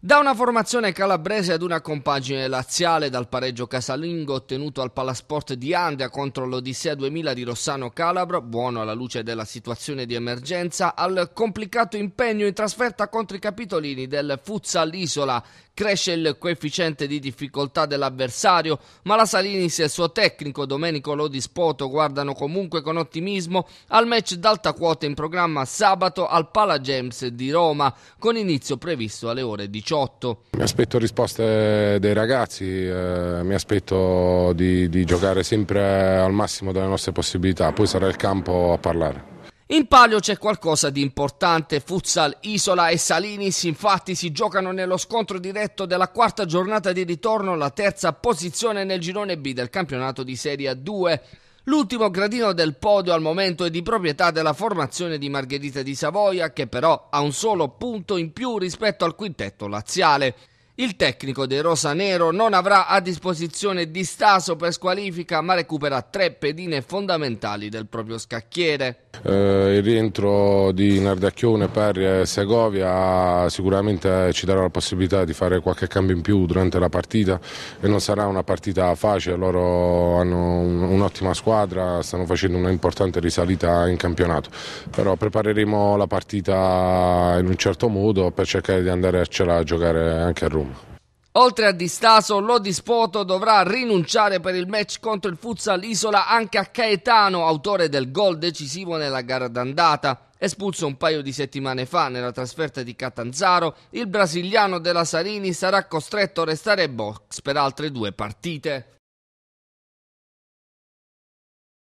Da una formazione calabrese ad una compagine laziale dal pareggio casalingo ottenuto al Palasport di Andria contro l'Odissea 2000 di Rossano Calabro, buono alla luce della situazione di emergenza, al complicato impegno in trasferta contro i capitolini del Futsal Isola Cresce il coefficiente di difficoltà dell'avversario, ma la Salinis e il suo tecnico Domenico Lodispoto guardano comunque con ottimismo al match d'alta quota in programma sabato al Pala James di Roma, con inizio previsto alle ore 18. Mi aspetto risposte dei ragazzi, eh, mi aspetto di, di giocare sempre al massimo delle nostre possibilità, poi sarà il campo a parlare. In palio c'è qualcosa di importante. Futsal, Isola e Salinis infatti si giocano nello scontro diretto della quarta giornata di ritorno la terza posizione nel girone B del campionato di Serie A2. L'ultimo gradino del podio al momento è di proprietà della formazione di Margherita di Savoia, che però ha un solo punto in più rispetto al quintetto laziale. Il tecnico dei Rosanero non avrà a disposizione Distaso per squalifica, ma recupera tre pedine fondamentali del proprio scacchiere. Eh, il rientro di Nardacchione, Perri e Segovia sicuramente ci darà la possibilità di fare qualche cambio in più durante la partita e non sarà una partita facile, loro hanno un'ottima squadra, stanno facendo un'importante risalita in campionato, però prepareremo la partita in un certo modo per cercare di andarcela a giocare anche a Roma. Oltre a Distaso, Staso, lo dovrà rinunciare per il match contro il Futsal Isola anche a Caetano, autore del gol decisivo nella gara d'andata. Espulso un paio di settimane fa nella trasferta di Catanzaro, il brasiliano della Sarini sarà costretto a restare box per altre due partite.